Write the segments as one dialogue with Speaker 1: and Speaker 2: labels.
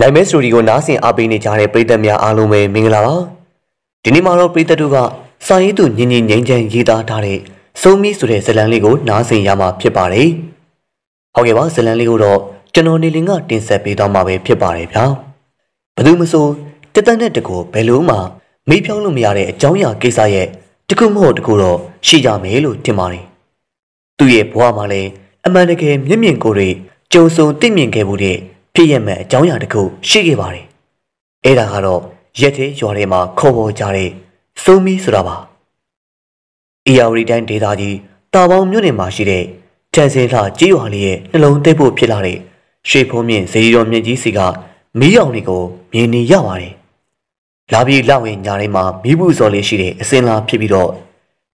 Speaker 1: နိုင်မဲစတိုဒီကို နားဆင်အားပေးနေကြတဲ့ပရိသတ်များအားလုံးပဲမင်္ဂလာပါဒီနေ့မှာတော့ပရိသတ်တို့ကစာရေးသူညင်ညင်ငိမ့်ချမ်းရေးသားထားတဲ့ဆုံးမီဆိုတဲ့ဇလံလေးကိုနားဆင်ရမှာဖြစ်ပါတယ်ဟုတ်ကဲ့ပါဇလံလေးကိုတော့ကျွန်တော်နေလင်ကတင်ဆက်ပေးသွားမှာပဲဖြစ်ပါတယ်ဗျာဘယ်သူမဆိုတသက်နဲ့တကူဘယ်လို့မှမေးပြောင်းလို့မရတဲ့အကြောင်းအရာကိစ္စရဲ့တကူမဟုတ်တကူတော့ရှိကြမယ်လို့ထင်ပါတယ်သူ့ရဲ့ဘဝမှာလည်းအမှန်တကယ်မျက်မြင်ကိုယ်တွေကြုံဆုံသိမြင်ခဲ့မှုတဲ့ဖြစ်ရမယ့်အကြောင်းအရာတစ်ခုရှိခဲ့ပါတယ်။အဲဒါကတော့ရက်သေးရွာထဲမှာခေါ်ပေါ်ကြတဲ့စုံမီဆိုတာပါ။အေယာဝတီတိုင်းဒေသကြီးတာပေါင်းမြို့နယ်မှာရှိတဲ့တန်စင်လှကြေးရွာလေးရဲ့နှလုံးသိပ်ဖို့ဖြစ်လာတဲ့ရွှေဖုံးမြင့်ဇေယျတော်မြင့်ကြီးစီကမီးရောင်တွေကိုမြင်နေရပါတယ်။လာပြီးလောက်ရင်ညာထဲမှာမီးပူစော်လေးရှိတဲ့အစင်လာဖြစ်ပြီးတော့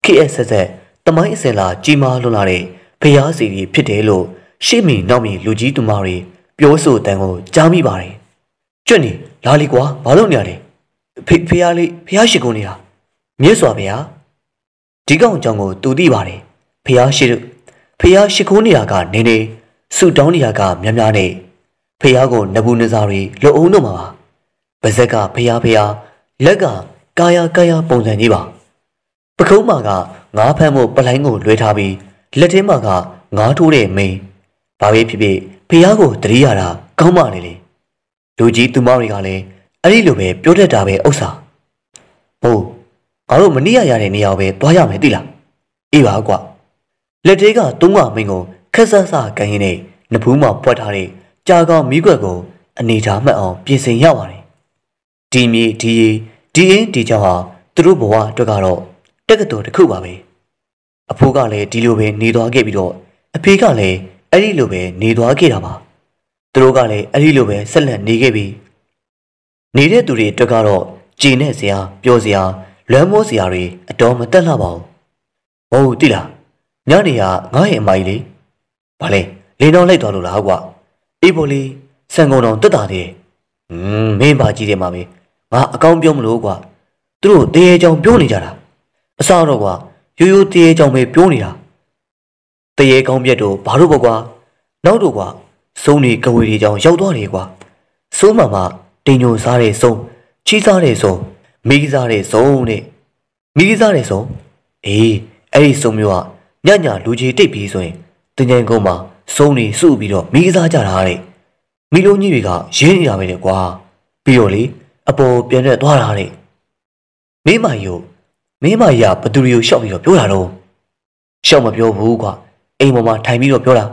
Speaker 1: KS ဆက်ဆက်တမိုင်းအစင်လာကြီးမားလွန်လာတဲ့ဖျားစီကြီးဖြစ်တယ်လို့ရှေ့မီနောက်မီလူကြီးသူမတွေပြောဆိုတန်ကိုကြားမိပါတယ်ကျွတ်နေလာလီကွာဘာလုပ်နေရလဲဖေဖေရလေးဖះရှိကုန်နေတာမြစ်စွာဗျာဒီကောင်ကြောင့်ကိုသူသိပါတယ်ဖះရှိတို့ဖះရှိခိုးနေတာကနေနေဆူတောင်းနေတာကများများနဲ့ဖះကိုနဘူးနဇာတွေလုံအောင်တော့မှာပါဇက်ကဖះဖះလက်ကကာယကာယပုံစံကြီးပါပခုံးမှာကငါးဖမ်းဖို့ပလိုင်းကိုလွှဲထားပြီးလက်ထဲမှာကငါးထိုးတဲ့မင်းဘာပဲဖြစ်ဖြစ်ဖះကိုတတိရတာကောင်းပါလေလေလူကြီးသူမတွေကလည်းအဲ့ဒီလိုပဲပြောတတ်တာပဲဥစ္စာဟိုငါတို့မနှိရရတဲ့နေရာပဲသွားရမယ်တိလားအေးပါကွာလက်သေးကသုံးကမင်းကိုခက်ဆဆကန်ရင်နဲ့နဘူးမှပွက်ထားတဲ့ကြာကောင်မိကွက်ကို အနေထားမှတ်အောင် ပြင်ဆင်ရပါတယ်ဒီမြေဒီရေဒီအင်းဒီကြောင်ဟာသူတို့ဘဝအတွက်ကတော့တက္ကသိုလ်တစ်ခုပါပဲအဖိုးကလည်းဒီလိုပဲနေသွားခဲ့ပြီးတော့အဖေကလည်းအဲ့ဒီလိုပဲနေသွားခဲ့တာပါသူတို့ကလည်းအဲ့ဒီလိုပဲဆက်လက်နေခဲ့ပြီးနေတဲ့သူတွေအတွက်ကတော့ကြည်နဲ့စရာပျော်စရာလွမ်းမိုးစရာတွေအတော်မတက်လှပါဘူးဟုတ်တိလားညနေကငါ့ရဲ့အမကြီးလေဘာလဲလင်းတော့လိုက်သွားလို့လားကွာအေးပေါ်လေးစံကုန်တော်တက်တာတယ်อืมမင်းပါကြည့်တယ်မှာပဲငါအကောင်းပြောမလို့ကွာသူတို့တရေချောင်ပြောနေကြတာအစတော့ကွာရိုးရိုးတရေချောင်ပဲပြောနေတာတရေကောင်းပြက်တို့ဘာလို့ပေါ့ကွာနောက်တို့ကွာစုံးနေကဝေတွေကြောင်ရောက်သွားတယ်ကွာစိုးမှမှတင်ညိုစားတဲ့စုံချီးစားတဲ့စုံမိကစားတဲ့စုံနဲ့မိကစားတဲ့စုံအေးအဲ့ဒီစုံမျိုးကညညာလူကြီးတိတ်ပြီးဆိုရင်တင်ញိုင်ကုန်းမှာစုံနေစုပြီးတော့မိကစားကြတာတဲ့မိလုံးကြီးတွေကရင်းနေရပဲတဲ့ကွာ ပြီးတော့လေအပေါ်ပြန်ရက်သွားတာတဲ့မိမယိုမိမယဘသူရီကိုရှောက်ပြီးတော့ပြောတာတော့ရှောက်မပြောဘူးကွာအိမ်ပေါ်မှာထိုင်ပြီးတော့ပြောတာ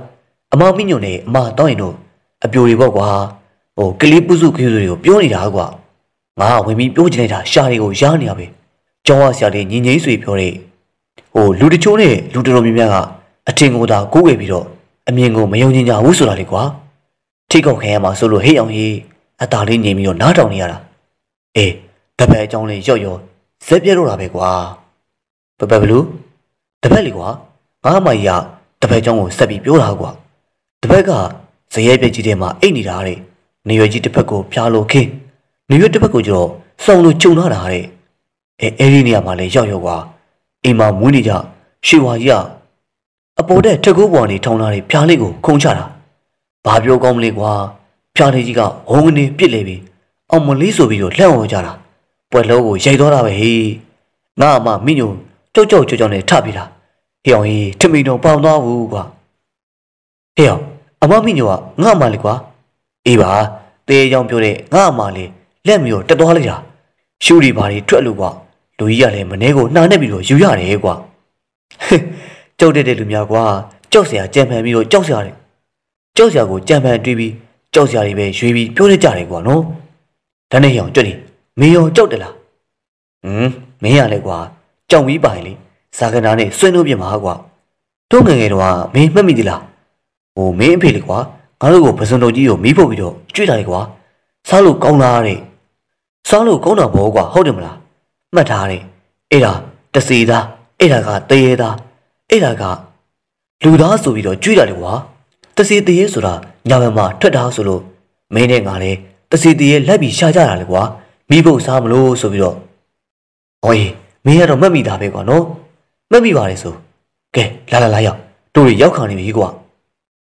Speaker 1: အမမိညွန်နဲ့အမတောင်းရင်တော့အပြိုတွေပေါ့ကွာဟိုကလေးပုစုခရီးတွေကိုပြောနေတာကွာငါကဝင်ပြီးပြောချင်နေတာရှာတွေကိုရားနေရပဲကျောင်းဝဆရာတွေညီငိမ့်ဆွေပြောတဲ့ဟိုလူတချို့နဲ့လူတော်များများကအထင်ကိုသာကိုးဝယ်ပြီးတော့အမြင်ကိုမယုံကြည်ကြဘူးဆိုတာလေကွာထိတ်ကုန်ခံရမှာဆိုလို့ဟေ့အောင်ကြီးအตาလေးညင်ပြီးတော့နားတောင်နေရတာအေးတပတ်အကြောင်းလေးရော့ရော့ဇက်ပြဲတော့တာပဲကွာပပဘလူးတပတ်လေကွာငါ့အမကြီးကတပည့်เจ้าကိုဆက်ပြီးပြောတာကွာတပည့်ကဇရဲပြက်ကြီးထဲမှာအိတ်နေတာတဲ့နေရွယ်ကြီးတစ်ဖက်ကိုဖြားလို့ခင်းနေရွယ်တစ်ဖက်ကိုကျတော့စောင်းလို့ကျုံလာတာတဲ့အဲအဲ့ဒီနေရာမှာလဲရောက်ရောက်ကွာအိမ်မှာမွေးနေကြရှေဝါကြီးကအပေါ်တဲ့ထက်ကိုးပေါ်နေထောင်းလာတဲ့ဖြားလေးကိုခုံချတာဘာပြောကောင်းမလဲကွာဖြားလေးကြီးကဝုန်းကနေပြစ်လေပြီးအောင်မလေးဆိုပြီးတော့လှန့်ဝေါ်ကြတာပွဲလုံးကိုရိုက်သွားတာပဲဟေးငါ့အမမိညုံကြောက်ကြောက်ကြောက်ကြောက်နဲ့ထပြတာဟေ့အောင်ကြီးထမီတော်ပေါင်သွားဘူးကွာဟေ့အောင်အမမိညောကငါ့အမလေးကွာအေးပါတဲကြောင်ပြောတဲ့ငါ့အမလေးလက်မျောတက်သွားလိုက်တာရှူရီဘာတွေထွက်လို့ကွာလူကြီးကလည်းမနှဲကိုနှာနဲ့ပြီးတော့ယူရတယ်ကွာကြောက်တဲ့တဲ့လူများကွာကြောက်စရာကြံဖန်ပြီးတော့ကြောက်စရာတွေကြောက်စရာကိုကြံဖန်တွေးပြီးကြောက်စရာတွေပဲရွေးပြီးပြောတတ်ကြတယ်ကွာနော်ဒါနဲ့ဟေ့အောင်ကြွတယ်မင်းရောကြောက်တယ်လားဟွန်းမင်းရလေကွာကြောက်ပြီးပါလေဇာကနာနဲ့ဆွေးနွေးပြမှာကွာတို့ငငယ်တော့မင်းမှတ်မိသလားဟိုမင်းအဖေလေကွာငါတို့ကိုပစွန်တော်ကြီးကိုမီးဖို့ပြီးတော့ကြွေးလာတယ်ကွာစားလို့ကောင်းလားတဲ့စားလို့ကောင်းတာဘောကွာဟုတ်တယ်မလားမှတ်ထားတယ်အဲ့ဒါတစီသားအဲ့ဒါကတရေသားအဲ့ဒါကလူသားဆိုပြီးတော့ကြွေးလာတယ်ကွာတစီတရေဆိုတာညာဘက်မှာထွက်တာဆိုလို့မင်းနဲ့ငါလည်းတစီတရေလက်ပြီးရှာကြတာလေကွာမီးဖို့စားမလို့ဆိုပြီးတော့ဟောရေမင်းကတော့မှတ်မိတာပဲကွာနော်မှတ်မိပါတယ်ဆိုကဲလာလာလာရောက်တို့တွေရောက်ခါနေပြီကွာ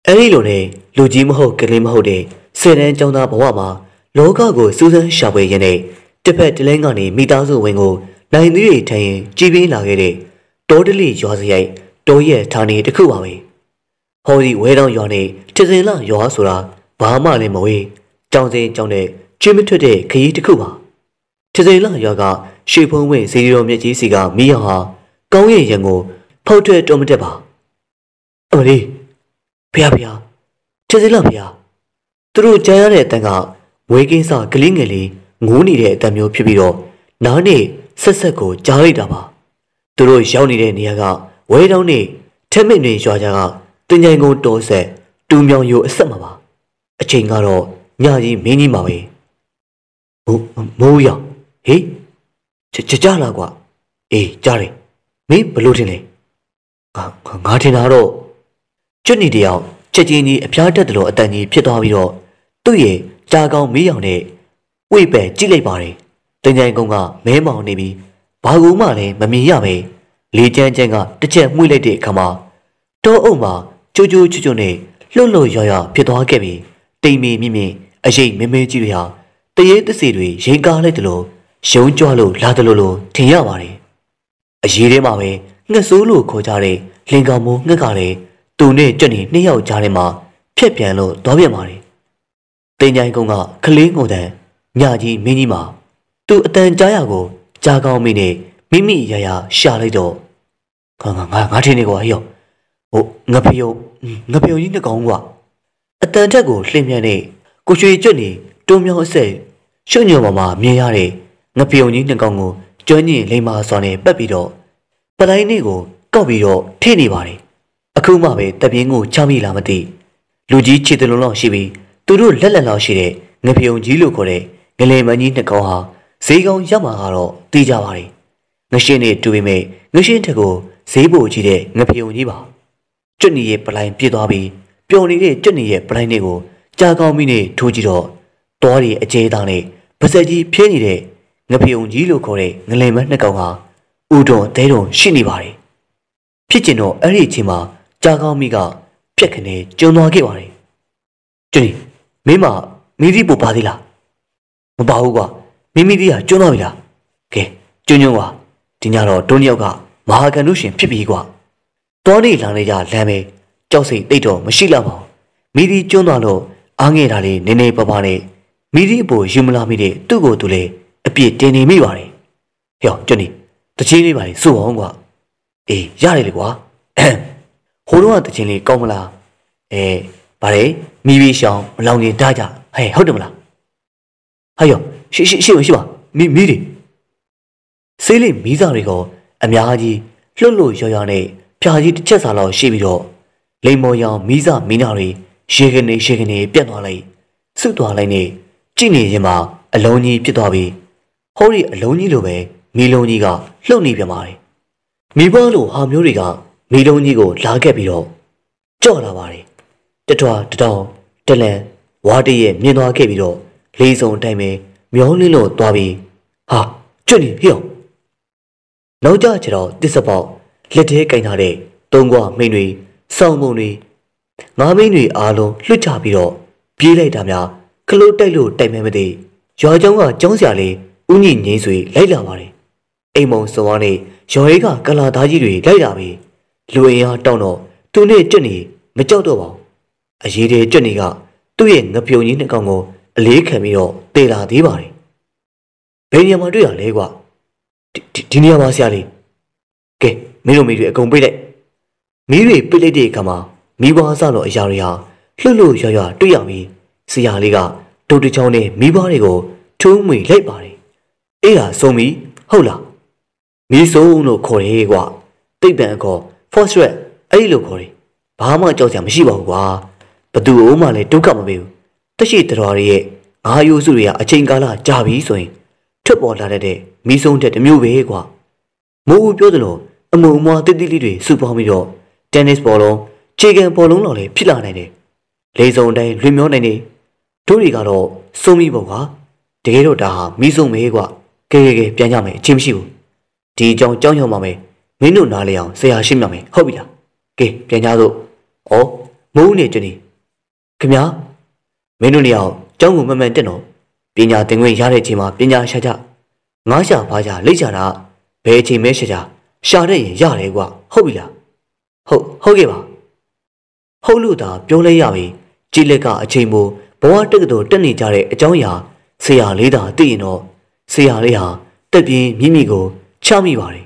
Speaker 1: အဲဒီလိုနဲ့လူကြီးမဟုတ်ကလေးမဟုတ်တဲ့ဆယ်တန်းကျောင်းသားဘဝမှာလောကကိုစူးစမ်းရှာဖွေရင်းနဲ့တစ်ဖက်တစ်လဲကနေမိသားစုဝင်ကိုနိုင်သွေးတွေထန်ရင် ကြည်ပင်းလာခဲ့တဲ့တောတလိရွာစရိုက်တောရဲ့ဌာနေတစ်ခုပါပဲဟောဒီဝဲတောင်ရွာနဲ့ထစ်စင်လရွာဆိုတာဘာမှလည်းမဝေးကြောင်စင်ကြောင်တဲ့ချွေးမထွက်တဲ့ခရီးတစ်ခုပါထစ်စင်လရွာကရှေဖုံးဝင်းဇေဒီတော်မြတ်ကြီးစီကမိယောင်ဟာကောင်းရင်ရင်ကိုဖောက်ထွက်တော်မတက်ပါအမလေးဖះဖះခြေစလားဖះသူတို့ကြားရတဲ့အတန်ကဝေကင်းစကလေးငယ်လေးငိုးနေတဲ့အတန်မျိုးဖြစ်ပြီးတော့နားနေဆက်ဆက်ကိုကြားလိုက်တာပါသူတို့ရောက်နေတဲ့နေရာကဝဲတောင်းနေထက်မင်းတွင်ရွာကြကတင်ကြိုင်ကုန်တော်ဆက်တူမြောင်ယိုအဆက်မှာပါ အချိန်ကတော့ညကြီးမင်းကြီးမှာပဲမိုးမိုးရောင်ဟေးကြကြလာကွာအေးကြားတယ်မင်းဘလို့ထင်လဲငါထင်တာတော့ကျွတ်နေတယောက်ချက်ချင်းကြီးအပြားတက်တယ်လို့အတန်ကြီးဖြစ်သွားပြီးတော့သူ့ရဲ့ကြားကောင်းမေးရောင်နဲ့ဝိပယ်ကြည့်လိုက်ပါတယ်တင်ကြိုင်ကုန်းကမဲမောင်နေပြီးဘာကူမှလည်းမမြင်ရပဲလေကျန်းကျန်းကတစ်ချက်မှုလိုက်တဲ့အခါမှာတောအုပ်မှာကျိုးကျိုးချွတ်ချွတ်နဲ့လှုပ်လှုပ်ရွရွဖြစ်သွားခဲ့ပြီးတိမ်မီမြင့်မြင့်အရေးမဲမဲကြီးတွေဟာတရေတစီတွေရင်ကားလိုက်တယ်လို့ရုံးကြွလို့လာတယ်လို့ထင်ရပါတယ်အရေးထဲမှာပဲငှက်ဆိုးလို့ခေါ်ကြတဲ့လင်ကောင်မုံငှက်ကလည်းသူနဲ့ကြက်နေနှစ်ယောက်ကြားထဲမှာဖျက်ပြန်လို့သွားပြန်ပါတယ်။တင်ကြိုင်ကုန်းကခလေးငုံတန်ညကြီးမင်းကြီးမှာသူအတန်ကြားရကိုကြားကောင်းမိနေမိမိရရရှာလိုက်တော့ငါငါငါငါထင်းနေကွာဟေ့ဟိုငပယုံငပယုံကြီးနှစ်ကောင်ကွာအတန်ထက်ကိုလှင်မြန်နေကိုရွှေကျွတ်နေတုံမြောင်းအဆက်ရွှေညုံပေါ်မှာမြင်ရတဲ့ငပယုံကြီးနှစ်ကောင်ကိုကျွမ်းကျင်လိမ္မာစွာနဲ့ပတ်ပြီးတော့ပလိုင်းလေးကို ကောက်ပြီးတော့ထိနေပါတယ်အခုမှပဲတပြင်းကိုချမိလာမသိလူကြီးခြေတလုံးလောက်ရှိပြီးသူတို့လက်လက်လောက်ရှိတဲ့ငပြုံကြီးလို့ခေါ်တဲ့ငလေမန်းကြီးနှစ်ကောင်ဟာဈေးကောင်ရောက်မှာကတော့တီးကြပါတယ်ငရှင်းနဲ့တူပေမဲ့ငရှင်းထက်ကိုဈေးပိုကြီးတဲ့ငပြုံကြီးပါကျွတ်နေရဲ့ပလိုင်းပြစ်သွားပြီးပျော်နေတဲ့ကျွတ်နေရဲ့ပလိုင်းတွေကိုကြာကောင်းမိနဲ့ထိုးကြည့်တော့တော်ရီအကျဲသားနဲ့ပါဇက်ကြီးဖြင်းနေတဲ့ငပြုံကြီးလို့ခေါ်တဲ့ငလင်မနှစ်ကောင်ဟာဥတော်ဒဲတော်ရှိနေပါတယ်ဖြစ်ကျင်တော့အဲ့ဒီအချိန်မှာကြာကောင်းမိကပြက်ခနဲ့ကျုံသွားခဲ့ပါတယ်ကျွန်ဒီမင်းမမိသီးပို့ပါသေးလားမပါဘူးကွာမိမိသီးကကျုံသွားပြီလားကဲကျွန်းကျွန်းကွာဒီညတော့တွန်းယောက်ကမဟာကန်တို့ရှင်ဖြစ်ပြီကွာတောနေလာနေကြလမ်းပဲကြောက်စိတ်တိတ်တော့မရှိလောက်ပါဘူးမိသီးကျွန်းသွားတော့အားငယ်တာလေးနည်းနည်းပါးပါးနဲ့မိသီးအပေါ်ယူမလာမိတဲ့သူ့ကိုယ်သူလည်းအပြည့်တင်နေမိပါတယ်ဟေ့ကျွန်နေတချင်းလေးပါလေစို့အောင်ကွာအေးရတယ်လေကွာဟိုတော့ကတချင်းလေးကောင်းမလားအဲဗါလေမိပြီးရှောင်းမလောင်နေတကြဟဲ့ဟုတ်တယ်မလားဟာယောရှိရှိရှိရှိပါမိမိတွေဆေးလေးမိသားတွေကိုအများကြီးလှုပ်လို့ရော်ရော်နဲ့ဖြာကြီးတစ်ချက်စာလောက်ရှိပြီးတော့လိမ်မော်ရောင်မိသားမိနာတွေရေကနေရေကနေပြတ်သွားလိုက်ဆွတ်သွားလိုက်နဲ့ကြည့်နေရင်မှအလုံးကြီးဖြစ်သွားပြီးဟောဒီအလုံးကြီးလိုပဲမီလုံးကြီးကလှုပ်နေပြန်ပါတယ်။မီးပွားလိုဟာမျိုးတွေကမီလုံးကြီးကို လာခဲ့ပြီးတော့ကြော့လာပါတယ်။တထွာတတောင်တလန်ဝါတရဲ့မြင်သွားခဲ့ပြီးတော့လေးစုံတိုင်းပဲမျောလင်းလို့သွားပြီးဟာကျွတ်နေဟိယောနောက်ကြချင်တော့တစ္ဆပေါက်လက်သေးကင်ထားတဲ့သုံးကွာမိန်တွေစောင်းပုံတွေငါးမိန်တွေအားလုံးလွတ်ချပြီးတော့ပြေးလိုက်တာများခလို့တိုက်လို့တိုက်မဲမသိရွာကျောင်းကကျောင်းဆရာလေးဦးညင်ငိမ့်ဆွေလိုက်လာပါတယ်အိမ်မုံစောင်းနဲ့ရော်ရဲကကလာသားကြီးတွေလိုက်လာပြီလူအင်အားတောင်းတော့သူနဲ့တက်နေမကြောက်တော့ပါဘူးအရေးတဲ့တက်နေကသူ့ရဲ့ငပြုံကြီးနှစ်ကောင်ကိုအလေးခံပြီးတော့တေလာသေးပါတယ်ဘယ်နေရာမှာတွေ့ရလဲကွာဒီနေရာမှာဆရာလေးကဲမင်းတို့မိတွေအကုန်ပိတ်လိုက်မိတွေပိတ်လိုက်တဲ့အခါမှာမိဘအစတော့အရာတွေဟာလှုပ်လှုပ်ရွရွတွေ့ရပြီးဆရာလေးကဒုတ်တချောင်းနဲ့မိဘတွေကိုထုံးမွေလိုက်ပါတယ်အေးဟာဆုံးပြီဟုတ်လားမီးဆုံးလို့ခေါ်တယ်ကွာတိတ်တန်အခေါ် fortret အဲ့ဒီလိုခေါ်တယ်ဘာမှကြောက်စရာမရှိပါဘူးကွာဘသူ့အုံးမှလည်းဒုက္ခမပေးဘူးတရှိတော်ရရဲ့ငါယိုးစုတွေကအချိန်ကာလကြာပြီဆိုရင်ထွက်ပေါ်လာတဲ့မီးဆုံးတဲ့တမျိုးပဲကွာမိုးဦးပြောသလိုအမုံမွားတိတိလေးတွေစုပေါင်းပြီးတော့တင်းနစ်ဘောလုံးခြေကန်ဘောလုံးလောက်လည်းဖြစ်လာနိုင်တယ်လေစုံတိုင်းလွင်မျောနိုင်တယ်တို့တွေကတော့စုံမိပုံကတကယ်တော့ဒါဟာမီးဆုံးပဲကွာကဲကဲကဲပြန်ကြမယ်အချင်းမရှိဘူးဒီအကြောင်းကြောက်ရွံ့ပါမယ်မင်းတို့နားလေအောင်ဆရာရှင်းပြမယ်ဟုတ်ပြီလားကဲပြန်ကြစို့ဩမဟုတ်နေတနေခင်ဗျာမင်းတို့နေရာကိုကျောင်းကိုမှန်မှန်တက်တော့ပညာသင်ခွင့်ရတဲ့အချိန်မှာပညာရှာကြငားရှာပါကြလိတ်ကြတာဘယ်အချိန်မဲရှာကြရှာတဲ့ရင်ရတယ်ကွာဟုတ်ပြီလားဟုတ်ဟုတ်ကဲ့ပါဟုတ်လို့သာပြောလဲရပြီကြည်လက်ကအချိန်မိုးဘဝတက္ကသိုလ်တက်နေကြတဲ့အကြောင်းအရာဆရာလေးသာသိရင်တော့ဆရာလေးဟာတက်ပြင်းမိမိကို ချမိပါတယ်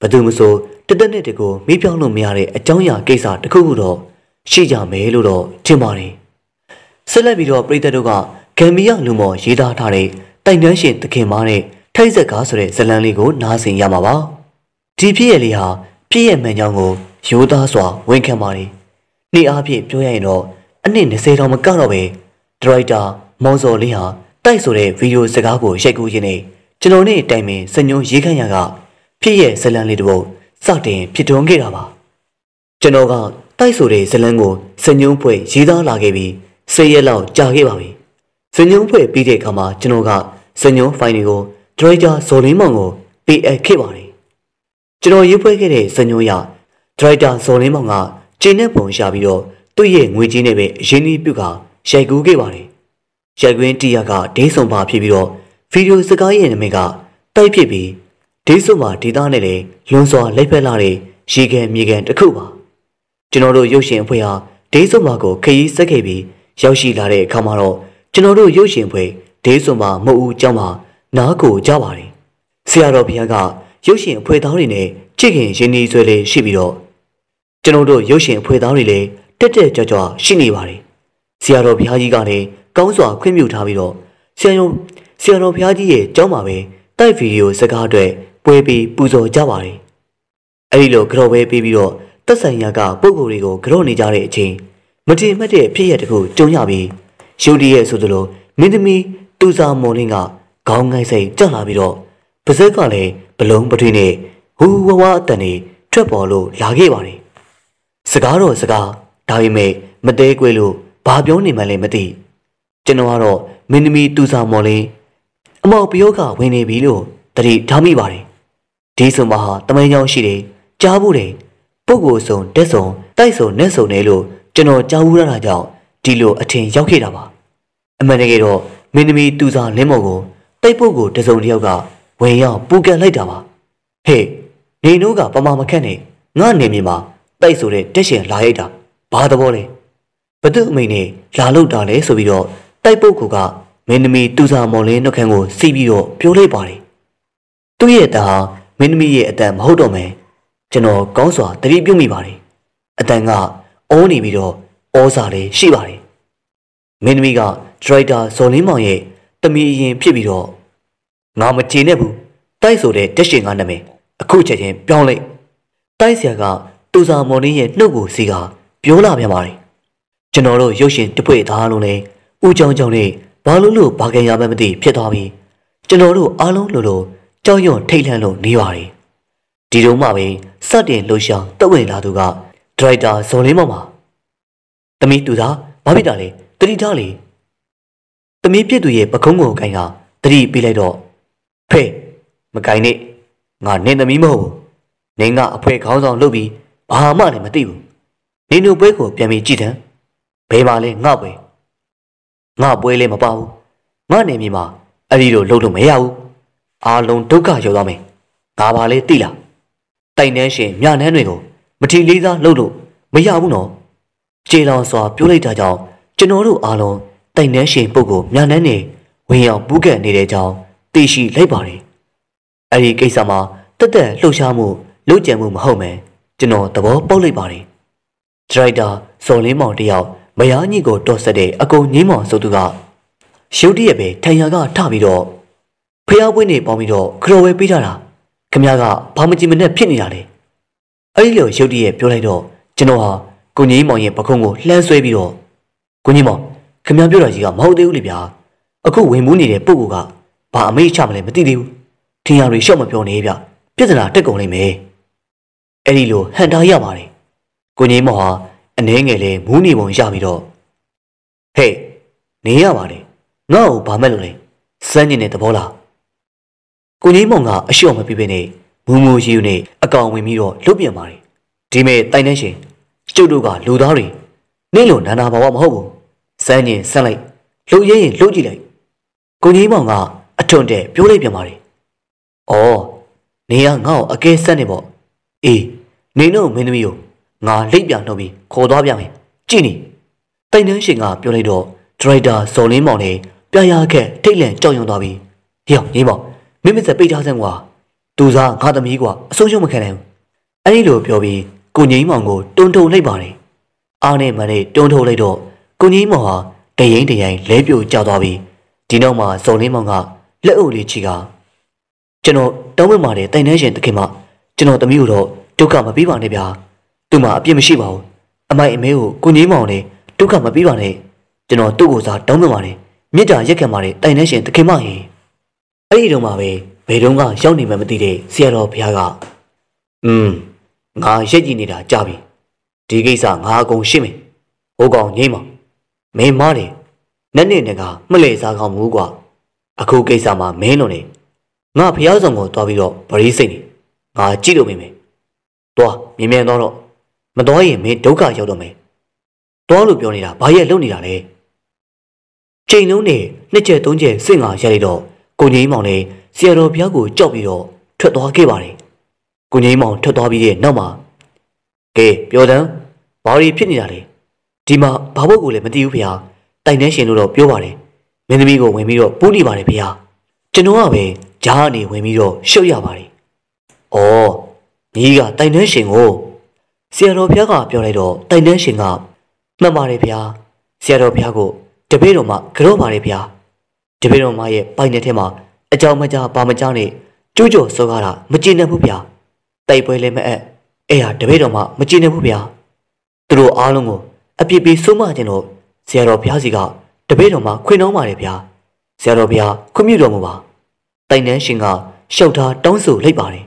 Speaker 1: ဘသူမဆိုတသက်နဲ့တကိုမေးပြောင်းလို့မရတဲ့အကြောင်းအရာကိစ္စတစ်ခုခုတော့ရှိကြမယ်လို့တော့ထင်ပါတယ်ဆက်လက်ပြီးတော့ပြည်သက်တို့ကဂမ်ဘီယာလူမော်ရေးသားထားတဲ့တိုင်တန်းရှင်တခင်မားနဲ့ထိုက်ဆက်ကားဆိုတဲ့ဇလံလေးကိုနားဆင်ရမှာပါဒီပြည့်ရလေးဟာပြည့်ရမှန်ကြောင်းကိုရိုးသားစွာဝန်ခံပါတယ်နေ့အားဖြင့်ပြောရရင်တော့အနည်း20တောင်မကတော့ပဲဒရိုက်တာမော်စော်လေးဟာတိုက်ဆိုတဲ့ဗီဒီယိုစကားကိုရိုက်ကူးရင်းနဲ့ကျွန်တော်နဲ့တိုင်ပင်စညုံရေးခန့်ရကဖြစ်ရဲ့ဇလန်လေးတစ်ပုဒ်စတင် ဖြစ်ထွန်းခဲ့တာပါကျွန်တော်ကတိုက်ဆိုတဲ့ဇလန်ကိုစညုံဖွဲ့ရေးသားလာခဲ့ပြီးစေရက်လောက်ကြာခဲ့ပါပြီစညုံဖွဲ့ပြီးတဲ့အခါမှာကျွန်တော်ကစညုံဖိုင်တွေကိုဒရိုက်တာဇော်လင်းမောင်ကိုပေးအပ်ခဲ့ပါတယ်ကျွန်တော်ရေးဖွဲ့ခဲ့တဲ့စညုံရဒရိုက်တာဇော်လင်းမောင်ကကျင်းတဲ့ပုံရှာပြီးတော့သူ့ရဲ့ငွေကြီးနဲ့ပဲအရင်းနှီးပြုတ်ကရိုက်ကူးခဲ့ပါတယ်ရက်တွင်တီယာကဒိန်းဆုံပါဖြစ်ပြီးတော့ဗီဒီယိုစကားရဲ့နာမည်ကတိုက်ဖြစ်ပြီးဒိန်းဆုံပါဒေတာနဲ့လည်းလွန်စွာလိုက်ဖက်လာတဲ့ရေကန်မြေကန်တစ်ခုပါကျွန်တော်တို့ရုပ်ရှင်အဖွဲ့ဟာဒိန်းဆုံပါကိုခရီးဆက်ခဲ့ပြီးရောက်ရှိလာတဲ့အခါမှာတော့ကျွန်တော်တို့ရုပ်ရှင်အဖွဲ့ဒေးစွန်မှာမဟုတ်ဦးကြောင့်မှာနားကိုကြပါတယ်ဆရာတော်ဘုရားကရုပ်ရှင်အဖွဲ့သားတွေနဲ့ချစ်ခင်ရင်းနှီးဆွဲလေးရှိပြီးတော့ကျွန်တော်တို့ရုပ်ရှင်အဖွဲ့သားတွေလည်းတက်တက်ကြွကြွရှိနေပါတယ်ဆရာတော်ဘုရားကြီးကလည်းကောင်းစွာခွင့်ပြုထားပြီးတော့ဆရာတော်ဆရာတော်ဘုရားကြီးရဲ့ကျောင်းမှာပဲတိုက်ဗီဒီယိုစကားအတွက်ပွဲပြီးပူဇော်ကြပါတယ်။အဲဒီလိုကြော်ပဲပြီးပြီးတော့တက်ဆိုင်ရာကပုံကိုယ်တွေကိုကြော်နေကြတဲ့အချိန်မတင်မှတ်တဲ့ဖြစ်ရတခုကြုံရပြီးရုတ်တရက်ဆိုသလိုမင်းသမီးတူစာမော်လင်းကခေါင်းငိုက်စိတ်ကြလာပြီးတော့ပါဇက်ကလည်းဘလုံးပထွေးနဲ့ဟူဝဝအတန်နေထွက်ပေါ်လို့လာခဲ့ပါတယ်။စကားတော့စကားဒါပေမဲ့မသေးကွယ်လို့ဘာပြောနေမှလည်းမသိဘူးကျွန်တော်ကတော့မင်းသမီးတူစာမော်လေးအမောက်ပယောကဝင်နေပြီလို့တတိထားမိပါတယ်ဒီဆိုမှဟာတမန်ကြောင်ရှိတယ်ကြားဖို့တယ်ပုဂ္ဂိုလ်ဆုံးတက်ဆုံးတိုက်ဆုံးနဲ့ဆုံးတယ်လို့ကျွန်တော်ကြားဘူးရတာကြောင့်ဒီလိုအထင်ရောက်ခဲ့တာပါအမှန်တကယ်တော့မင်းသမီးတူစာလင်းမော်ကိုတိုက်ဖို့ကိုတစုံတစ်ယောက်ကဝင်ရောက်ပူကန်လိုက်တာပါဟေ့နေနိုးကပမာမခက်နဲ့ငါနေမြင်မှာတိုက်ဆိုတဲ့တက်ရှင်လာရိုက်တာဘာသဘောလဲဘသူအမိန်နဲ့လာလောက်တာလဲဆိုပြီးတော့တိုက်ပုတ်ကူကမင်းသမီးတူစာမော်လင်းနှုတ်ခမ်းကို စီးပြီးတော့ပြောလိုက်ပါတယ်သူ့ရဲ့တဟာမင်းသမီးရဲ့အတန်မဟုတ်တော့မယ်ကျွန်တော်ကောင်းစွာတတိပြုတ်မိပါတယ်အတန်ကအိုးနေပြီးတော့ဩစာလည်းရှိပါတယ်မင်းသမီးကဒရိုက်တာဇော်လင်းမောင်ရဲ့တမီအရင်ဖြစ်ပြီးတော့ငါမချေနဲ့ဘူးတိုက်ဆိုတဲ့တက်ရှင်ကနာမည်အခုချက်ချင်းပြောင်းလိုက်တိုက်ဆရာကတူစာမော်လင်းရဲ့နှုတ်ကိုစီကပြောလာပြန်ပါတယ်ကျွန်တော်တို့ရုပ်ရှင်တပွေသားလုံးလည်းဦးကြောင်ကြောင်နဲ့ဘာလို့လို့ဘာကံရမှန်းမသိဖြစ်သွားပြီကျွန်တော်တို့အားလုံးလိုလိုကြောက်ရွံ့ထိတ်လန့်လို့နေပါတယ်ဒီတော့မှပဲစတင်လှူရှာတဝင်လာသူကဒရိုက်တာဇော်လင်းမောင်ပါတမီးသူသာဘာဖြစ်တာလဲတတိထားလေတမီးပြစ်သူရဲ့ပကုံးကိုကိုင်ကတတိပေးလိုက်တော့ဖေးမကိုင်နဲ့ငါနင်းသမီးမဟုတ်ဘူးနင်းကအဖွဲခေါင်းဆောင်လုပ်ပြီးဘာမှလည်းမသိဘူးနင်းတို့ပွဲကိုပြန်ပြီးကြည့်တယ်ဘယ်မှာလဲငါ့ပွဲငါပွဲလည်းမပါဘူးငါနေမိမှာအဲ့ဒီလိုလှုပ်လို့မရဘူးအားလုံးဒုက္ခရောက်သွားမယ်ငါပါလေတိလားတိုင်နှန်းရှင်မြနှန်းတွေကိုမထီလေးစားလှုပ်လို့မရဘူးနော်ခြေလောင်စွာပြောလိုက်တာကြောင့်ကျွန်တော်တို့အားလုံးတိုင်နှန်းရှင် ပုဂ္ဂိုလ်မြနှန်းတွေဝင်ရောက်ပူးကပ်နေတဲ့ကြောင်းသိရှိလိုက်ပါတယ်အဲ့ဒီကိစ္စမှာတက်တက်လှုပ်ရှားမှုလှုပ်ကြံမှုမဟုတ်မယ်ကျွန်တော်သဘောပေါက်လိုက်ပါတယ်ဒရိုက်တာစော်လင်းမောင်တယောက်မယားညိကိုတော်ဆက်တဲ့အကုံငိမ့်မောင်ဆိုသူကရုတ်တရက်ပဲထိုင်ရာကထပြီးတော့ဖျားပွင့်နေပေါင်းပြီးတော့ခရော်ဝဲပေးထားတာခမရကဘာမကြည့်မနဲ့ဖြစ်နေတာလေအဲ့ဒီလိုရုတ်တရက်ပြောလိုက်တော့ကျွန်တော်ဟာကိုငိမ့်မောင်ရဲ့ပခုံးကိုလှမ်းဆွဲပြီးတော့ကိုငိမ့်မောင်ခမရပြောတာကြီးကမဟုတ်သေးဘူးလေဗျာအခုဝင်မှုနေတဲ့ပုံကဘာအမေ့ချမလဲမသိသေးဘူးထင်ရတွေရှော့မပြောနေဗျပြဿနာတက်ကုန်လိမ့်မယ်အဲ့ဒီလိုဟန်တာရပါတယ်ကိုငိမ့်မောင်ဟာအနှဲငယ်လေးမူးနေပုံရပြီးတော့ဟေးနေရပါလေငါ့ကိုဘာမှလို့လဲစမ်းညင်တဲ့သဘောလားကိုကြီးမောင်ကအရှော့မပြပေးနဲ့မူးမူးရီယူနဲ့အကောင်ဝင်ပြီးတော့လွတ်ပြန်ပါလေဒီမဲ့တိုင်နေရှင်ကျုပ်တို့ကလူသားတွေနေလို့နာနာဘာဝမဟုတ်ဘူးစမ်းညင်ဆက်လိုက်လှုပ်ရရင်လှုပ်ကြည့်လိုက်ကိုကြီးမောင်ကအထွန်တဲ့ပြောလိုက်ပြန်ပါလေဩနေရငါ့ကိုအကဲဆက်နေပေါ့အေးနေတော့မင်းသမီးကိုငါလိပ်ပြနှုတ်ပြီးခေါ်သွားပြန်မယ်ကြည့်နေတိတ်နှင်းရှင်ကပြောလိုက်တော့ဒရိုက်တာစော်လင်းမောင်လည်းပြရခက်ထိတ်လန့်ကြောက်ရွံ့သွားပြီးဟေ့ညီမောင်မင်းမစက်ပိတ်ထားစမ်းကွာသူစားငါသမီးကွာအဆုံးရှုံးမခံနိုင်ဘူးအဲ့ဒီလိုပြောပြီးကိုငိမ့်မောင်ကိုတုံထုံလိုက်ပါတယ်အားနဲ့မနဲ့တုံထုံလိုက်တော့ကိုငိမ့်မောင်ဟာတရင်တရင်လဲပြိုကျသွားပြီးဒီနောက်မှာစုံလင်းမောင်ကလက်အုပ်လေးချီကကျွန်တော်တောင်းပန်ပါတယ်တိုင်နှဲရှင်တခင်မကျွန်တော်သမီးကိုတော့ဒုက္ခမပေးပါနဲ့ဗျာသူ့မှာအပြစ်မရှိပါဘူးအမိုက်အမဲကိုကိုငိမ့်မောင်နဲ့ဒုက္ခမပေးပါနဲ့ကျွန်တော်သူ့ကိုစားတောင်းပန်ပါတယ်မြစ်တာရက်ခံပါတယ်တိုင်နှဲရှင်တခင်မဟင်အဲ့ဒီတော့မှပဲဘယ်တော့ကရောက်နေမှမသိတဲ့ဆရာတော်ဘုရားကအင်းငါရက်ကြည့်နေတာကြာပြီဒီကိစ္စငါအကုန်ရှင်းမယ်ဟိုကောင်ငိမ့်မောင်မင်းမားတယ်နက်နေတကမလဲစားကောင်းဘူးကွာအခုကိစ္စမှာမင်းလုံးနေငါဖျားဆောင်ကိုတွားပြီးတော့ဗရီးစိတ်နေငါကြည့်လို့မင်းမယ်တွားမြင်မြန်တော့မတော်ရင်မင်းဒုက္ခရောက်တော့မယ်တော်လို့ပြောနေတာဘာရဲ့လုံနေတာလဲချိန်လုံးနဲ့နှစ်ချက်သုံးချက်စင့်ငါရရတော့ကိုငိမ့်မောင်လည်းဆရာတော်ဘုရားကိုကြောက်ပြီးတော့ထွက်သွားခဲ့ပါတယ်ကိုငိမ့်မောင်ထွက်သွားပြီးတဲ့နောက်မှာကဲပြောတမ်းဘာတွေဖြစ်နေတာလဲဒီမှာဘာဘုတ်ကိုလည်းမသိဘူးဖေဟာတိုင်နှဲရှင်လို့တော့ပြောပါတယ်မင်းသမီးကိုဝင်ပြီးတော့ပူးနေပါတယ်ဖေဟာကျွန်တော်ကပဲဂျားအနေဝင်ပြီးတော့ရှုပ်ရပါတယ်ဩညီကတိုင်နှဲရှင်ကိုဆရာတော်ဘုရားကပြောလိုက်တော့တိုင်တန်းရှင်ကမှတ်ပါတယ်ဗျာဆရာတော်ဘုရားကို တပည့်တော်မှကြော့ပါတယ်ဗျာတပည့်တော်မရဲ့ပိုင်တဲ့ထဲမှာအကြောင်းမကြားပါမကြားနဲ့ကျူးကျော်စောကားတာမကျေနပ်ဘူးဗျာတိုက်ပွဲလည်းမအပ်အဲ့ဟာတပည့်တော်မှမကျေနပ်ဘူးဗျာသူတို့အားလုံးကိုအပြစ်ပေးဆုံးမခြင်းတော့ဆရာတော်ဘုရားစီကတပည့်တော်မှခွင့်တောင်းပါတယ်ဗျာဆရာတော်ဘုရားခွင့်ပြုတော်မူပါတိုင်တန်းရှင်ကရှောက်ထားတောင်းဆိုလိုက်ပါတယ်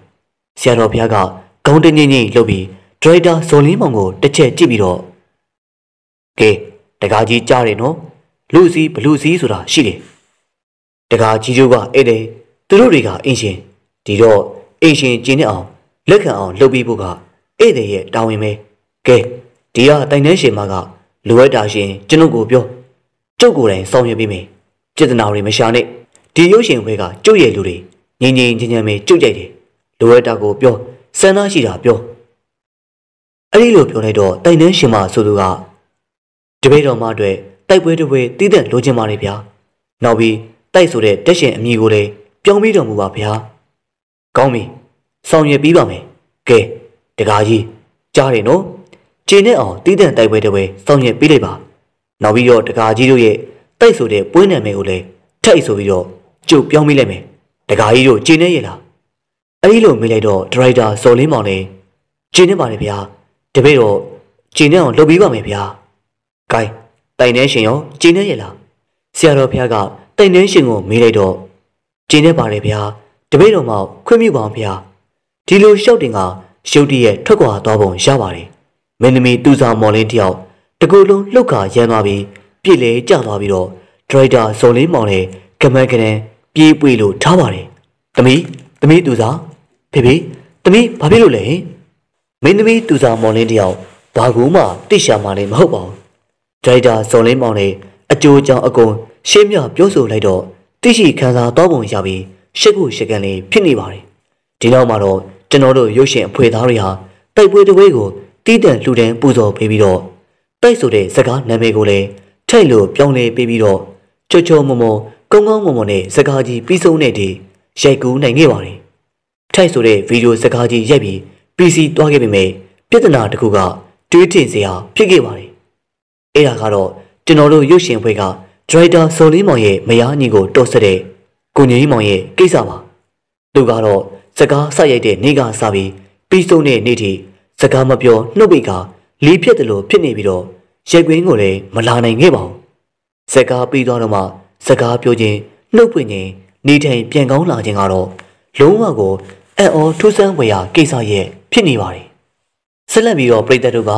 Speaker 1: ဆရာတော်ဘုရားကခေါင်းတင်းငိမ့်ငိမ့်လှုပ်ပြီးဒရိုက်တာဇော်လင်းမောင်ကိုတစ်ချက်ကြည့်ပြီးတော့ကဲတကားကြီးကြားတယ်နော်လူစီဘလူစီဆိုတာရှိတယ်တကားကြီးတို့ကအဲ့တယ်သူတို့တွေကအင်ရှင်ဒီတော့အင်ရှင်ကျင်းနေအောင်လက်ခံအောင်လုပ်ပြီးဖို့ကအဲ့တယ်ရဲ့တာဝန်ပဲကဲဒီကတိုင်နှဲရှင်မကလူဝဲတာရှင်ကျွန်ုပ်ကိုပြောကျုပ်ကိုယ်တိုင်ဆောင်ရွက်ပေးမယ်စေတနာတွေမရှာနဲ့ဒီရုပ်ရှင်ဘွဲကကျုပ်ရဲ့လူတွေငြိမ်ငြိမ်ချမ်းချမ်းပဲကျုပ်ကြိုက်တယ်လူဝဲတာကိုပြောစမ်းသားရှိတာပြောအဲ့ဒီလိုပြောလိုက်တော့တိုင်နှင်းရှင်မဆိုသူကတပည့်တော်မအတွက်တိုက်ပွဲတစ်ပွဲတည်တဲ့လိုချင်ပါတယ်ဗျာနောက်ပြီးတိုက်ဆိုတဲ့တက်ရှင်အမိကိုလည်းပြောင်းပြီးတော်မူပါဗျာကောင်းပြီဆောင်ရွက်ပြီးပါမယ်ကဲတကားကြီးကြားတယ်နော်ခြေနဲ့အောင်တည်တဲ့တိုက်ပွဲတစ်ပွဲဆောင်ရွက်ပြီးလိုက်ပါနောက်ပြီးတော့တကားကြီးတို့ရဲ့တိုက်ဆိုတဲ့ပွဲနာမည်ကိုလည်းထိုက်ဆိုပြီးတော့ကြုတ်ပြောင်းပြီးလိုက်မယ်တကားကြီးတို့ခြေနဲ့ရလားအဲ့ဒီလိုမေးလိုက်တော့ဒရိုက်တာစော်လင်းမောင်လည်းခြေနဲ့ပါလေဗျာတပည့်တော်ဂျင်းနဲ့အောင်လှုပ်ပေးပါမယ်ဗျာ။ဂိုင်းတိုင်နှဲရှင်ရောဂျင်းနဲ့ရလား။ဆရာတော်ဖះကတိုင်နှဲရှင်ကိုမေးလိုက်တော့ဂျင်းနဲ့ပါတယ်ဗျာ။တပည့်တော်မှခွင့်ပြုပါအောင်ဗျာ။ဒီလိုလျှောက်တင်ကရုတ်တရက်ထွက်ခွာသွားပုံရပါတယ်။မင်းသမီးသူစာမော်လင်းတယောက်တကူလုံးလှုပ်ခါရမ်းသွားပြီးပြစ်လဲကျသွားပြီးတော့ဒရိုက်တာဇော်လင်းမောင်နဲ့ကမန်ကနန်ပြေးပွေလို့ထားပါတယ်။သမီးသမီးသူစာဖေဖေသမီးဘာဖြစ်လို့လဲ။မင်းသမီးသူစာမော်လင်းတယောက်ဘာကူမှတိရှာမှလည်းမဟုတ်ပါဘူးဒရိုက်တာစော်လင်းမောင်လည်းအကျိုးကြောင့်အကုန်ရှင်းပြပြောဆိုလိုက်တော့တိရှိခံစားတော့ပုံရပြီးရှစ်ခုရှစ်ကန်လေးဖြစ်နေပါတယ်ဒီနောက်မှာတော့ကျွန်တော်တို့ရုပ်ရှင်အဖွဲသားတွေဟာတိုက်ပွဲတစ်ပွဲကိုတီးတန့်လှူဒန်းပူဇော်ပေးပြီးတော့တိုက်ဆိုတဲ့စကားနာမည်ကိုလည်းထိတ်လို့ပြောင်းလဲပေးပြီးတော့ချောချောမမောကောင်းကောင်းမွန်မွန်နဲ့စကားကြီးပြီးဆုံးတဲ့ဒီရိုက်ကူးနိုင်ခဲ့ပါတယ်ထိုက်ဆိုတဲ့ဗီဒီယိုစကားကြီးရိုက်ပြီးပြီးစီးသွားခဲ့ပေမဲ့ပြဿနာတစ်ခုကတွေးထင်စရာဖြစ်ခဲ့ပါတယ်။အဲ့ဒါကတော့ကျွန်တော်တို့ရုပ်ရှင်ဖွဲ့ကဒရိုက်တာစော်လင်းမောင်ရဲ့မယားညီကိုတော်ဆက်တဲ့ကိုငိမ့်မောင်ရဲ့ကိစ္စပါ။သူကတော့စကားဆက်ရိုက်တဲ့နေ့ကစပြီးပြီးဆုံးတဲ့နေ့ထိစကားမပြောနှုတ်ပိတ်ကလေးပြက်တယ်လို့ဖြစ်နေပြီးတော့ရက်ကွင်းကိုလည်းမလာနိုင်ခဲ့ပါဘူး။စကားပြီးသွားတော့မှစကားပြောခြင်းနှုတ်ပွင့်ခြင်းနေထိုင်ပြန်ကောင်းလာခြင်းကတော့လုံးဝကိုအံ့ဩထူးဆန်းဖွယ်ရာကိစ္စရဲ့ဖြစ်နေပါတယ်ဆက်လက်ပြီးတော့ပြည်သက်တို့က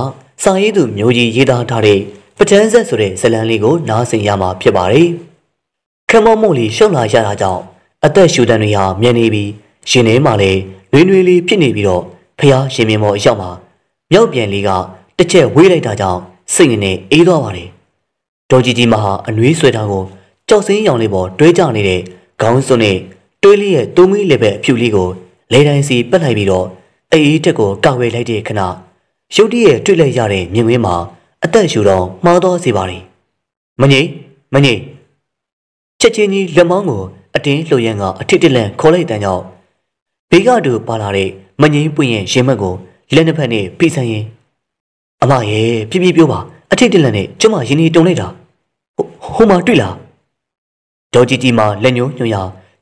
Speaker 1: စာရေးသူမျိုးကြီးရေးသားထားတဲ့ပထန်းဆက်ဆိုတဲ့ဇလံလေးကိုနားဆင်ရမှာဖြစ်ပါတယ်ခမောမုံလေးရှုပ်လာရတာကြောင့်အသက်ရှူတန်တွေဟာမြင်နေပြီးရှင်ထဲမှာလည်းလွင်လွင်လေးဖြစ်နေပြီးတော့ဖះရှင်မြင်ပေါ်အရောက်မှာမြောက်ပြန်လေးကတစ်ချက်ဝေးလိုက်တာကြောင့်စိတ်ငနေအေးသွားပါတယ်ဒေါ်ကြီးကြီးမဟာအနှွေးဆွဲတာကိုကြောက်စင်းရောင်လေးပေါ်တွဲကြနေတဲ့ခေါင်းစွန်းနဲ့တွေးလေးရဲ့သုံးမီးလေးပဲအဖြူလေးကိုလေတိုင်းစီပက်လိုက်ပြီးတော့အအေးတက်ကိုကာဝယ်လိုက်တဲ့ခဏရုတ်တရက်တွေ့လိုက်ရတဲ့မြင်ကွင်းမှာအသက်ရှူတော့မှားသွားစေပါလေမငိမ့်မငိမ့်ချက်ချင်းကြီးလက်မောင်းကိုအတင်းလှုပ်ရန်ကအထစ်တလန်ခေါ်လိုက်တဲ့ကြောင့်ဘေးကတူပါလာတဲ့မငိမ့်ပွင့်ရင်ရင်မက်ကိုလက်နှစ်ဖက်နဲ့ဖိဆန်ရင်အမရဲ့ပြပြပြောပါအထစ်တလန်နဲ့ကျမရင်းနေတုံလိုက်တာဟိုမှာတွေ့လားဒေါ်ကြီးကြီးမှာလက်ညှိုးညွှန်ရ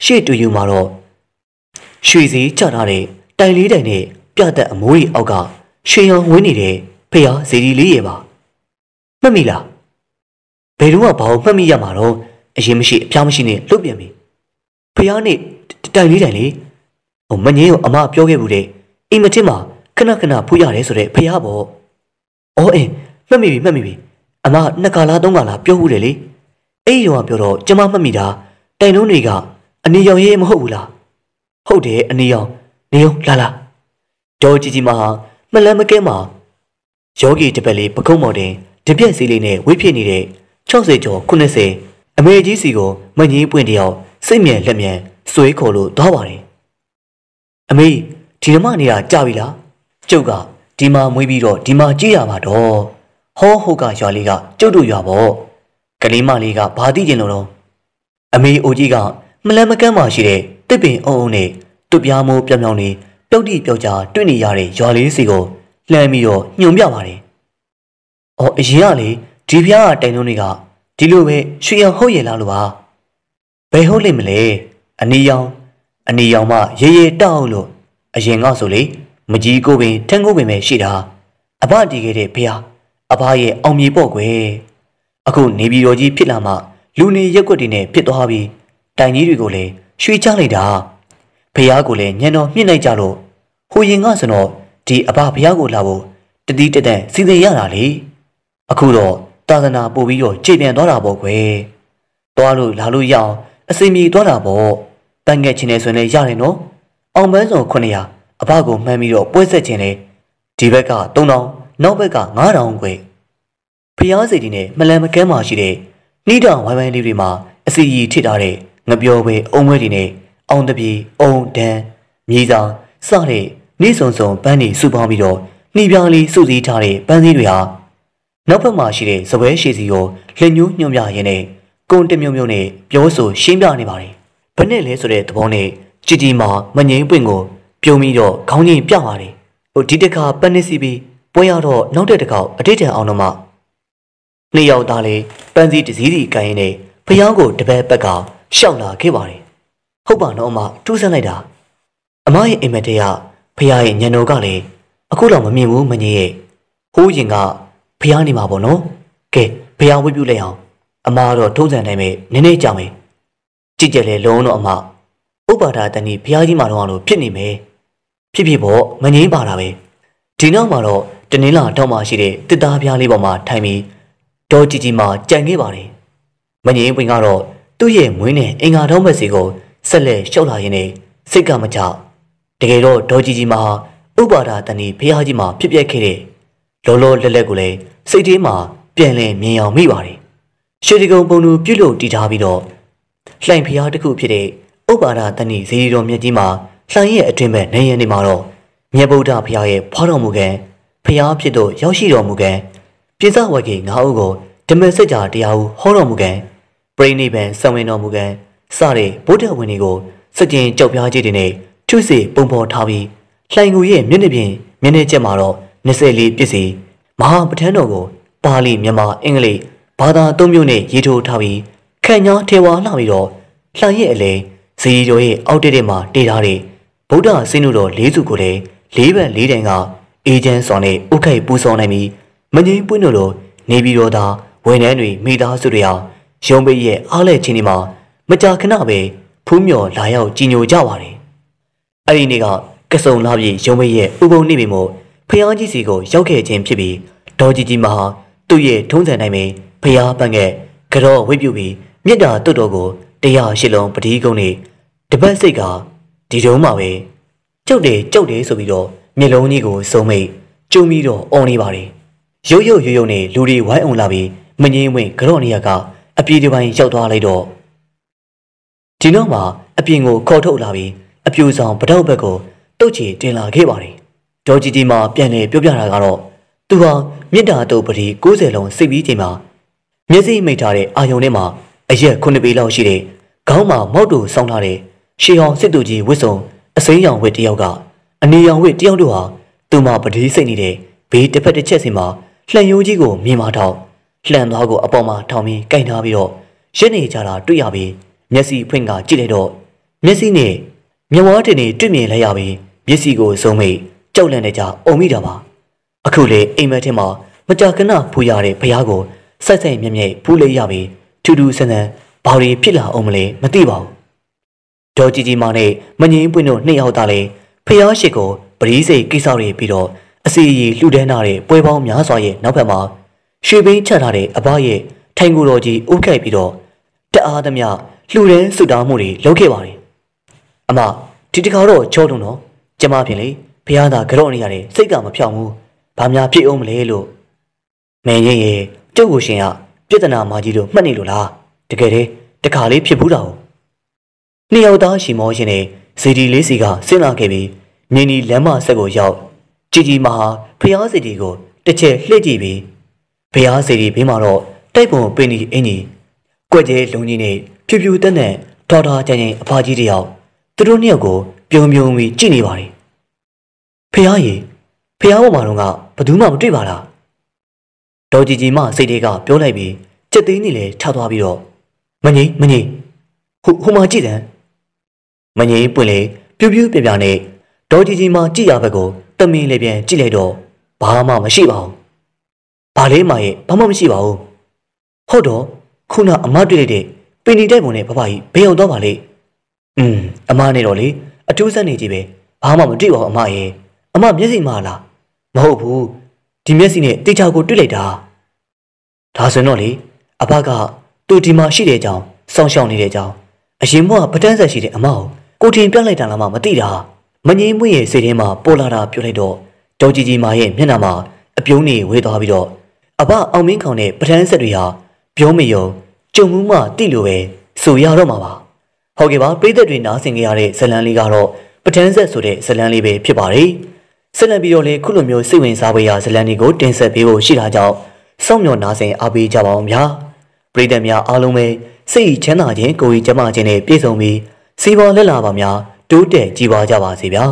Speaker 1: ရှေ့တူယူမှာတော့ရွှေစည်းချထားတဲ့တိုင်လေးတိုင်နဲ့ပြတ်အမိုးရီအောက်ကရှင်ရောင်ဝင်နေတဲ့ဖះဇေဒီလေးရဲ့ပါမှတ်မိလားဘယ်တော့မှဘာကိုမှတ်မိရမှာတော့အရင်မရှိအပြောင်းမရှိနဲ့လွတ်ပြန်ပြီဖះနဲ့တိုင်လေးတိုင်လေးဟိုမငင်းကိုအမပြောခဲ့ဘူးတဲ့အိမ်မထင်မှာခဏခဏဖူးရတယ်ဆိုတဲ့ဖះပေါ့အော်အင်းမှတ်မိပြီမှတ်မိပြီအမနှစ်ခါလားသုံးခါလားပြောဘူးလေလေအဲ့ဒီတော့ပြောတော့ကျမမှတ်မိတာတိုင်လုံးတွေက အနီရောင်ရဲမဟုတ်ဘူးလားဟုတ်တယ်အနီရောင်နေရောလာလားဒေါ်ကြည်ကြည်မဟာမလန်းမကဲမှာယောဂီတပတ်လေးပကုံးမော်တင်တပြက်စီလေးနဲ့ဝေးဖြစ်နေတဲ့60ကျော်90အမေကြီးစီကိုမငြင်းပွင့်တယောက်စိတ်မြန်လက်မြန်ဆွေးခေါ်လို့သွားပါတယ်အမေဒီဓမ္မနေတာကြာပြီလားကျုပ်ကဒီမှာမွေးပြီးတော့ဒီမှာကြည့်ရပါတော့ဟောဟုတ်ကရွာလေးကကျုပ်တို့ရွာပေါ့ကလေးမလေးကဘာသိကျင်လို့တော့အမေအိုကြီးကမလန်းမကန်းမှရှိတဲ့တစ်ပင်အုံအုံနဲ့တွပြားမိုးပြောင်ပြောင်လေးပြုတ်တိပြောက်ကြတွေ့နေရတဲ့ရွာလေးစီကိုလှမ်းပြီးတော့ညှုံပြပါတယ်။အော်အရင်ကလေဒီဖျားကတိုင်လုံးတွေကဒီလိုပဲရွှေရဟုတ်ရဲ့လားလို့ပါ။ဘယ်ဟုတ်လိမ့်မလဲ။အနီရောင်အနီရောင်မှ ရေရေတောက်လို့အရင်ကဆိုလေမကြီးကိုပင်ထန်းကိုပင်ပဲရှိတာ။အဘတီခဲ့တဲ့ဖျားအဘရဲ့အောင်မြေပေါ့ကွယ်။အခုနေပြည်တော်ကြီးဖြစ်လာမှလူနေရက်ွက်တွေနဲ့ဖြစ်သွားပြီးတိုင်ကြီးတွေကိုလည်းရွှေချလိုက်တာ။ဖះကိုလည်းညံတော်မြင့်လိုက်ကြလို့ဟိုရင်ကဆိုတော့ဒီအဘဖះကိုလာဖို့တတိတတန်စီစဉ်ရတာလေအခုတော့သာသနာပို့ပြီးတော့ခြေပြန်သွားတာပေါ့ကွယ်သွားလို့လာလို့ရအောင်အစီအမီသွားတာပေါ့တန်ငယ်ချင်းနေဆိုရင်လည်းရတယ်နော် အောင်ပန်းစုံ900အဘကိုမှန်းပြီးတော့ပွဲဆက်ခြင်းလေဒီဘက်က3000နောက်ဘက်က9000ကွယ်ဖះစိတ်ဒီနဲ့မလန်မကဲမှရှိတဲ့နှီးတောင်ဝိုင်းဝိုင်းလေးတွေမှာအစီအီထိထားတဲ့ငပြောပဲအုံးဝဲတွေနဲ့အောင်တပြေအုံဒန်မြေဆောင်စတဲ့နေ့စုံစုံပန်းတွေစုပေါင်းပြီးတော့နှီးပြောင်းလေးစုစည်းထားတဲ့ပန်းစည်းတွေဟာနောက်ဘက်မှာရှိတဲ့စပွဲရှည်စီကိုလက်ညှိုးညွှန်ပြရင်းနဲ့ကုန်းတမျိုးမျိုးနဲ့ပြောဆိုရှင်းပြနေပါတယ်။ဘယ်နဲ့လဲဆိုတဲ့သဘောနဲ့ကြည်ကြည်မာမငြိမ်ပွင့်ကိုပြုံပြီးတော့ခေါင်းကြီးပြပါတယ်။ဟိုဒီတခါပန်းနစ်စီပြီးပွဲရတော့နောက်တဲ့တခေါက်အတိတ်တန်အောင်တော့မှနှစ်ယောက်သားလေးပန်းစည်းတစည်းစီကိုင်းရင်းနဲ့ဖျောင်းကိုတပည့်ဘက်ကရှောက်လာခဲ့ပါတယ်ဟုတ်ပါတော့အမထူးဆန်းလိုက်တာအမရဲ့အိမ်မက်တရဖះရဲ့ညံတော်ကလည်းအခုတော့မမြင်ဘူးမငြင်းရဲ့ဟိုးရင်ကဖះနေမှာပေါ့နော်ကဲဖះဝိပြုလိုက်အောင် အမတော့ထုံးစံနိုင်မယ်နည်းနည်းကြာမယ်ကြည်ကြလေလုံးတော့အမဥပါဒာတန်ဒီဖះကြီးမှာတော့လို့ဖြစ်နေမယ်ဖြစ်ဖြစ်ပေါ့မငြင်းပါတာပဲဒီနောက်မှာတော့တနင်္လာတောက်မှရှိတဲ့တစ်သားပြားလေးပေါ်မှာထိုင်ပြီးဒေါ်ကြည်ကြည်မှာကြံခဲ့ပါတယ်မငြင်းပွင့်ကတော့သူ့ရဲ့မွေးနဲ့အင်္ဂါထုံးမဲ့စီကိုဆက်လက်ရှောက်လာရင်းနဲ့စိတ်ကမချတကယ်တော့ဒေါ်ကြီးကြီးမှာဥပါဒာတန်ဒီဖះကြီးမှာဖြစ်ပျက်ခဲ့တဲ့လောလောလတ်လတ်ကိုလည်းစိတ်ထဲမှာပြန်လည်မြင်အောင်မိပါတယ်ရှေဒီကုံပုံလူပြုတ်လို့တည်ထားပြီးတော့လှိုင်ဖះတစ်ခုဖြစ်တဲ့ဥပါဒာတန်ဒီဇီရီတော်မြတ်ကြီးမှာလှိုင်ရဲ့အတွင်မဲ့နေရနေမှာတော့မြတ်ဗုဒ္ဓဖះရဲ့ဖွားတော်မူကံဖះဖြစ်တော့ရောက်ရှိတော်မူကံပြဇဝကေငါးဦးကိုဓမ္မစကြာတရားဟုဟောတော်မူကံပြိနိဗ္ဗာန်ဆံဝင်တော်မူကံစတဲ့ဗုဒ္ဓဝင်တွေကိုစကြင်ကြောက်ပြားကြီးတွေနဲ့ထုစေပုံဖော်ထားပြီးလှိုင်ငူရဲ့မျက်နှာပြင်မျက်နှာကျက်မှာတော့24ပြည့်စီမဟာပဋ္ဌာန်းတော်ကိုပါဠိမြန်မာအင်္ဂလိပ်ဘာသာသုံးမျိုးနဲ့ရေးထိုးထားပြီးခန့်ညားထေဝါလှပြီးတော့လှိုင်ရဲ့အလဲဇီရိုရဲ့အောက်တက်တက်မှာတည်ထားတဲ့ဗုဒ္ဓဆင်းတုတော်၄စုကိုလည်း၄ဘက်၄တိုင်ကအေဂျင့်ဆောင်နဲ့ဥက္ခိုက်ပူဆောင်နိုင်ပြီးမငိမ့်ပွင့်တို့လို နေပြီးတော့သာဝန်ထမ်းတွေမိသားစုတွေအောင်ရုံးပိရဲ့အားလဲခြင်းဒီမှာမကြာခဏပဲဖူးမြော်လာရောက်ကြီးညိုကြပါတယ်။အဲ့ဒီနေ့ကကစုံလာပြည်ရုံမေးရဲ့ဥပုံနေပြီမို့ဖျားကြီးစီကိုရောက်ခဲ့ခြင်းဖြစ်ပြီးဒေါ်ကြီးကြီးမဟာသူ့ရဲ့ထုံးစံတိုင်းပဲဖျားပန့်ခဲ့ကြောဝိပြုပြီးမြစ်တာတွတ်တော်ကိုတရားရှိလုံးပတိကုံနေတပတ်စိတ်ကဒီတုံးမှာပဲကြုတ်တယ်ကြုတ်တယ်ဆိုပြီးတော့မျက်လုံးကြီးကိုစုံမိတ်ကျုံပြီးတော့အော်နေပါတယ်ရုပ်ရုပ်ရုပ်ရုပ်နဲ့လူတွေဝိုင်းအောင်လာပြီးမငြင်းဝင်ကြော့နေရကအပြေးတစ်ပိုင်းရောက်သွားလိုက်တော့ဒီနောက်မှာအပြင်ကိုခေါ်ထုတ်လာပြီးအပြူဆောင်ပထောက်ဘက်ကိုတုတ်ချီတင်လာခဲ့ပါတယ်ဒေါ်ကြီးကြီးမှပြန်လည်ပြောပြတာကတော့သူဟာမြစ်တာတုတ်ပတိ90လုံးစိတ်ပြီးချိန်မှာမျက်စိမိတ်ထားတဲ့အာယုံထဲမှာအရက်9ပေလောက်ရှိတဲ့ခေါင်းမှာမောက်တူဆောင်းထားတဲ့ရှေးအောင်စစ်သူကြီးဝစ်စုံအစိမ်းရောင်ဝစ်တယောက်ကအနီရောင်ဝစ်တယောက်တို့ဟာသူ့မှာပတိစိတ်နေတဲ့ဘေးတစ်ဖက်တစ်ချက်စီမှာလှန်ယိုးကြီးကိုမြင်မှတော့လှန်သွားကိုအပေါ်မှာထောင်ပြီးကင်ထားပြီးတော့ရင်းနေကြတာတွေ့ရပြီးမျက်စိဖွင့်ကကြည့်လိုက်တော့မျက်စိနဲ့မြဝါတင်နေတွေ့မြင်လိုက်ရပြီးမျက်စိကိုစုံမိကြောက်လန့်နေကြအုံမိတာပါအခုလေအိမ်မက်ထဲမှာ မကြာခဏဖူရတဲ့ဖះကိုစိုက်စိုက်မြက်မြက်ဖူးလိုက်ရပြီးထူးထူးဆန်းဆန်းဘာတွေဖြစ်လာအောင်မလဲမသိပါဘူးဒေါ်ကြီးကြီးမနဲ့မငင်းပွင့်တို့နှစ်ယောက်သားလေဖះရှိကိုပရိစိတ်ကိစ္စတွေပြီးတော့အစီအီလှူဒန်းထားတဲ့ပွဲပေါင်းများစွာရဲ့နောက်ဘက်မှာရွှေဘင်းချက်ထားတဲ့အဘရဲ့ထိုင်ကိုယ်တော်ကြီးအုပ်ခဲ့ပြီးတော့တအားသမျှလှူဒန်းဆုတောင်းမှုတွေလုပ်ခဲ့ပါတယ်။အမဒီတခါတော့ချောလုံးတော့ကျမပြင်လေဘုရားသာကြော့နေရတယ်စိတ်ကမဖြောင့်ဘူး။ဘာများဖြစ်အောင်မလဲလို့မင်းရင်ရဲ့ကျုပ်ကိုရှင်ကပြဿနာမကြီးလို့မှတ်နေလို့လားတကယ်တည်းတခါလေးဖြစ်ဘူးတာ။နှစ်ယောက်သားရှင်မောရှင်နဲ့ဇီဒီလေးစီကဆင်းလာခဲ့ပြီးမြင်းဒီလမ်းမဆက်ကိုရောက်ကြည်ကြီးမဟာဖျားစီတီကိုတစ်ချက်လှည့်ကြည့်ပြီးဖျားစီတီဘေးမှာတော့တိုက်ပုံပင်ဒီအင်းကြီးကွက်ကျဲလုံကြီးနဲ့ဖြူဖြူတက်နဲ့ထော်ထားကြရင်အဖကြီးတယောက်သူတို့နှစ်ယောက်ကို ပြုံပြုံပြီးကြည့်နေပါတယ်ဖះရေဖះပေါ်မှာတော့ကဘယ်သူမှမတွေ့ပါလားဒေါ်ကြီးကြီးမှစိတ်တွေက ပြောလိုက်ပြီးစက်သိန်းနေလဲထသွားပြီးတော့မငိမ့်မငိမ့်ဟိုဟိုမှာကြည့်တယ်မငိမ့်ပွင့်လေပြူးပြူးပြပြနဲ့ဒေါ်ကြီးကြီးမှကြည့်ရဘက်ကိုတမင်းလေးပြန်ကြည့်လိုက်တော့ဘာမှမရှိပါဘူးဘာလေးမရဲ့ဘာမှမရှိပါဘူးဟုတ်တော့ခုနအမတွေ့လိုက်တဲ့ပင်ဒီတိုက်ပုံနဲ့ဘဘကြီးဘေးရောက်တော့ပါလေอืมအမနဲ့တော့လေအထူးဆက်နေကြည့်ပဲဘာမှမတွေ့ပါဘူးအမရဲ့အမမျက်စိမှားလားမဟုတ်ဘူးဒီမျက်စိနဲ့တေချာကိုတွေ့လိုက်တာဒါဆိုတော့လေအဘကသူဒီမှာရှိတဲ့ကြောင်းစောင့်ရှောက်နေတဲ့ကြောင်းအရင်ဘွားပတန်းဆက်ရှိတဲ့အမကိုကိုထင်ပြလိုက်တာလားမှမသိတာမငြိမ်မွေ့ရဲ့စိတ်ထဲမှာပေါ်လာတာပြောလိုက်တော့ဒေါ်ကြီးကြီးမရဲ့မျက်နှာမှာအပြုံးတွေဝေသွားပြီးတော့အဘအောင်မင်းခေါင်တဲ့ပတန်းဆက်တွေဟာပြောမယုံကြုံမှုမှတိလိုပဲဆိုရတော့မှာပါဟုတ်ကဲ့ပါပြည်သက်တွေနားဆင်ကြရတဲ့ဇလန်လေးကတော့ပထန်းဆက်ဆိုတဲ့ဇလန်လေးပဲဖြစ်ပါတယ်ဆက်လက်ပြီးတော့လေခုလိုမျိုးစိတ်ဝင်စားပွဲရာဇလန်တွေကိုတင်ဆက်ပေးဖို့ရှိတာကြောင့်စောင့်မျှော်နားဆင်အားပေးကြပါအောင်ဗျာပြည်သက်များအားလုံးပဲစိတ်ချမ်းသာခြင်းကိုယ်ကြီးကျန်းမာခြင်းနဲ့ပြည့်စုံပြီးစီးပွားလက်လာပါများတိုးတက်ကြည်ပါကြပါစေဗျာ